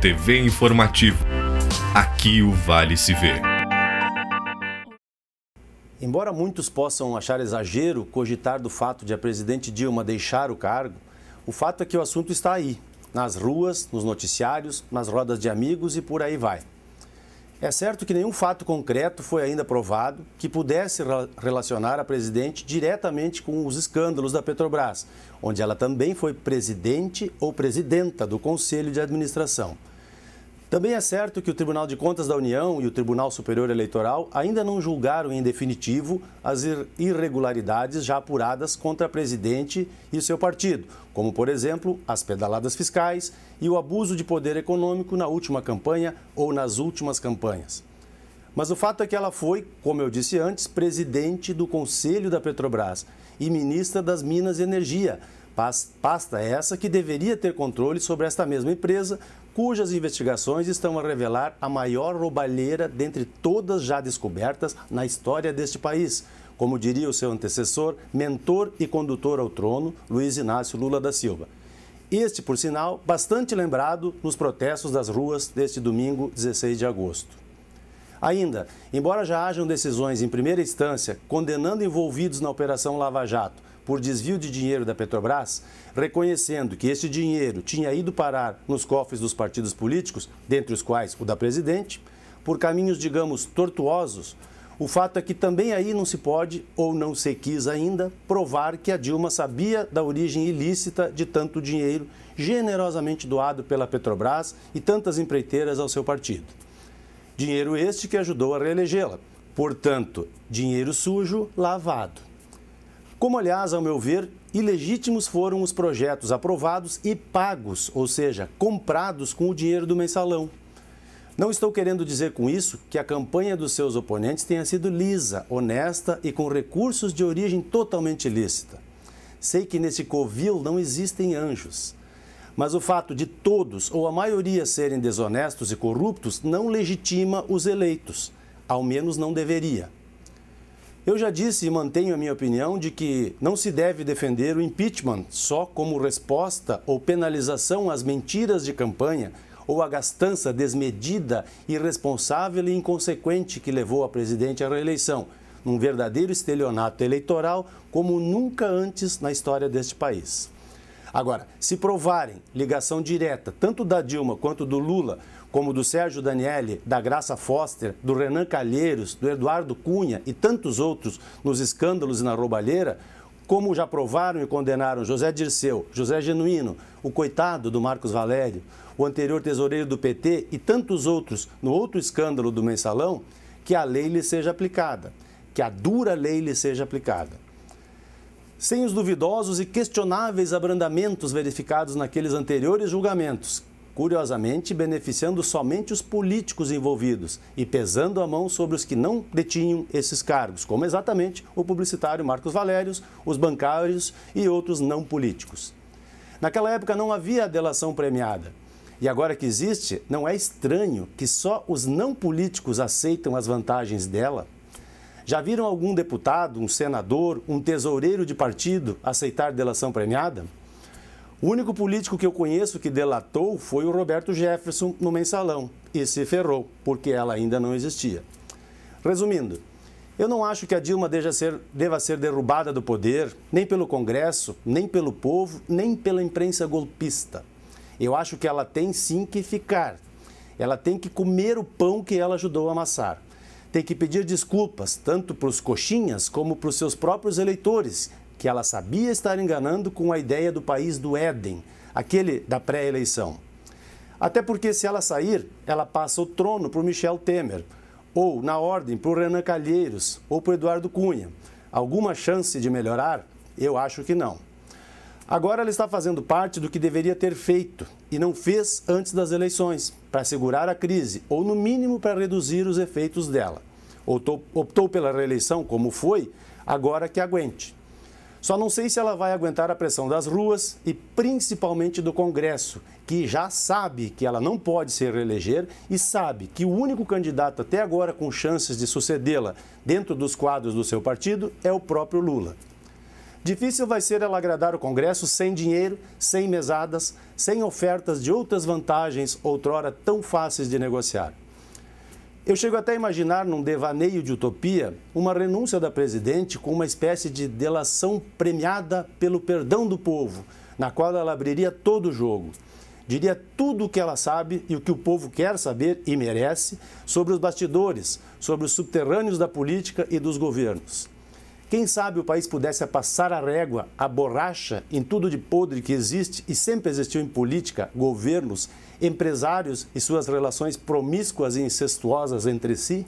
TV Informativo. Aqui o Vale se vê. Embora muitos possam achar exagero cogitar do fato de a presidente Dilma deixar o cargo, o fato é que o assunto está aí, nas ruas, nos noticiários, nas rodas de amigos e por aí vai. É certo que nenhum fato concreto foi ainda provado que pudesse relacionar a presidente diretamente com os escândalos da Petrobras, onde ela também foi presidente ou presidenta do conselho de administração. Também é certo que o Tribunal de Contas da União e o Tribunal Superior Eleitoral ainda não julgaram em definitivo as irregularidades já apuradas contra a presidente e seu partido, como, por exemplo, as pedaladas fiscais e o abuso de poder econômico na última campanha ou nas últimas campanhas. Mas o fato é que ela foi, como eu disse antes, presidente do Conselho da Petrobras e ministra das Minas e Energia, Pasta essa que deveria ter controle sobre esta mesma empresa, cujas investigações estão a revelar a maior roubalheira dentre todas já descobertas na história deste país. Como diria o seu antecessor, mentor e condutor ao trono, Luiz Inácio Lula da Silva. Este, por sinal, bastante lembrado nos protestos das ruas deste domingo, 16 de agosto. Ainda, embora já hajam decisões em primeira instância condenando envolvidos na Operação Lava Jato por desvio de dinheiro da Petrobras, reconhecendo que esse dinheiro tinha ido parar nos cofres dos partidos políticos, dentre os quais o da presidente, por caminhos, digamos, tortuosos, o fato é que também aí não se pode, ou não se quis ainda, provar que a Dilma sabia da origem ilícita de tanto dinheiro generosamente doado pela Petrobras e tantas empreiteiras ao seu partido. Dinheiro este que ajudou a reelegê-la. Portanto, dinheiro sujo lavado. Como, aliás, ao meu ver, ilegítimos foram os projetos aprovados e pagos, ou seja, comprados com o dinheiro do mensalão. Não estou querendo dizer com isso que a campanha dos seus oponentes tenha sido lisa, honesta e com recursos de origem totalmente ilícita. Sei que nesse covil não existem anjos. Mas o fato de todos ou a maioria serem desonestos e corruptos não legitima os eleitos, ao menos não deveria. Eu já disse e mantenho a minha opinião de que não se deve defender o impeachment só como resposta ou penalização às mentiras de campanha ou à gastança desmedida, irresponsável e inconsequente que levou a presidente à reeleição, num verdadeiro estelionato eleitoral como nunca antes na história deste país. Agora, se provarem ligação direta, tanto da Dilma quanto do Lula, como do Sérgio Daniele, da Graça Foster, do Renan Calheiros, do Eduardo Cunha e tantos outros nos escândalos e na roubalheira, como já provaram e condenaram José Dirceu, José Genuíno, o coitado do Marcos Valério, o anterior tesoureiro do PT e tantos outros no outro escândalo do mensalão, que a lei lhe seja aplicada, que a dura lei lhe seja aplicada sem os duvidosos e questionáveis abrandamentos verificados naqueles anteriores julgamentos, curiosamente beneficiando somente os políticos envolvidos e pesando a mão sobre os que não detinham esses cargos, como exatamente o publicitário Marcos Valérios, os bancários e outros não políticos. Naquela época não havia delação premiada. E agora que existe, não é estranho que só os não políticos aceitam as vantagens dela já viram algum deputado, um senador, um tesoureiro de partido aceitar delação premiada? O único político que eu conheço que delatou foi o Roberto Jefferson no mensalão e se ferrou, porque ela ainda não existia. Resumindo, eu não acho que a Dilma ser, deva ser derrubada do poder, nem pelo Congresso, nem pelo povo, nem pela imprensa golpista. Eu acho que ela tem sim que ficar. Ela tem que comer o pão que ela ajudou a amassar tem que pedir desculpas tanto para os coxinhas como para os seus próprios eleitores, que ela sabia estar enganando com a ideia do país do Éden, aquele da pré-eleição. Até porque, se ela sair, ela passa o trono para o Michel Temer, ou, na ordem, para o Renan Calheiros ou para o Eduardo Cunha. Alguma chance de melhorar? Eu acho que não. Agora ela está fazendo parte do que deveria ter feito e não fez antes das eleições para segurar a crise ou, no mínimo, para reduzir os efeitos dela. Optou, optou pela reeleição, como foi, agora que aguente. Só não sei se ela vai aguentar a pressão das ruas e principalmente do Congresso, que já sabe que ela não pode se reeleger e sabe que o único candidato até agora com chances de sucedê-la dentro dos quadros do seu partido é o próprio Lula. Difícil vai ser ela agradar o Congresso sem dinheiro, sem mesadas, sem ofertas de outras vantagens outrora tão fáceis de negociar. Eu chego até a imaginar, num devaneio de utopia, uma renúncia da presidente com uma espécie de delação premiada pelo perdão do povo, na qual ela abriria todo o jogo. Diria tudo o que ela sabe e o que o povo quer saber e merece sobre os bastidores, sobre os subterrâneos da política e dos governos. Quem sabe o país pudesse passar a régua, a borracha, em tudo de podre que existe e sempre existiu em política, governos, empresários e suas relações promíscuas e incestuosas entre si?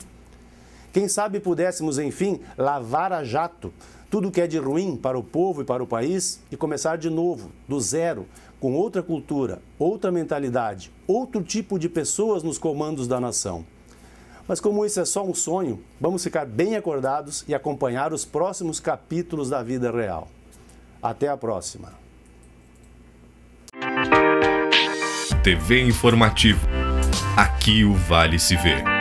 Quem sabe pudéssemos, enfim, lavar a jato tudo que é de ruim para o povo e para o país e começar de novo, do zero, com outra cultura, outra mentalidade, outro tipo de pessoas nos comandos da nação? Mas como isso é só um sonho, vamos ficar bem acordados e acompanhar os próximos capítulos da vida real. Até a próxima. TV Informativo. Aqui o Vale se vê.